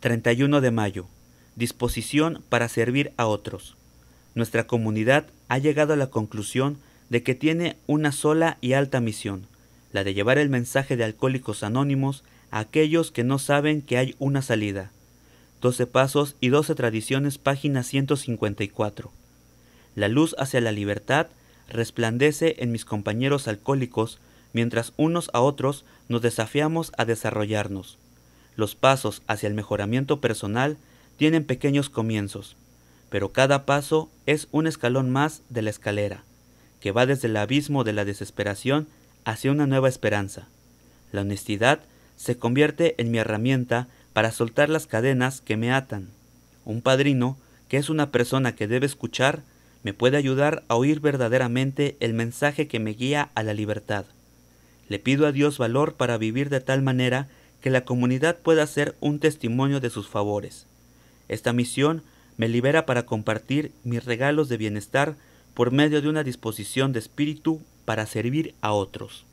31 de mayo. Disposición para servir a otros. Nuestra comunidad ha llegado a la conclusión de que tiene una sola y alta misión, la de llevar el mensaje de Alcohólicos Anónimos a aquellos que no saben que hay una salida. 12 Pasos y 12 Tradiciones, página 154. La luz hacia la libertad resplandece en mis compañeros alcohólicos mientras unos a otros nos desafiamos a desarrollarnos. Los pasos hacia el mejoramiento personal tienen pequeños comienzos, pero cada paso es un escalón más de la escalera, que va desde el abismo de la desesperación hacia una nueva esperanza. La honestidad se convierte en mi herramienta para soltar las cadenas que me atan. Un padrino, que es una persona que debe escuchar, me puede ayudar a oír verdaderamente el mensaje que me guía a la libertad. Le pido a Dios valor para vivir de tal manera que la comunidad pueda ser un testimonio de sus favores. Esta misión me libera para compartir mis regalos de bienestar por medio de una disposición de espíritu para servir a otros.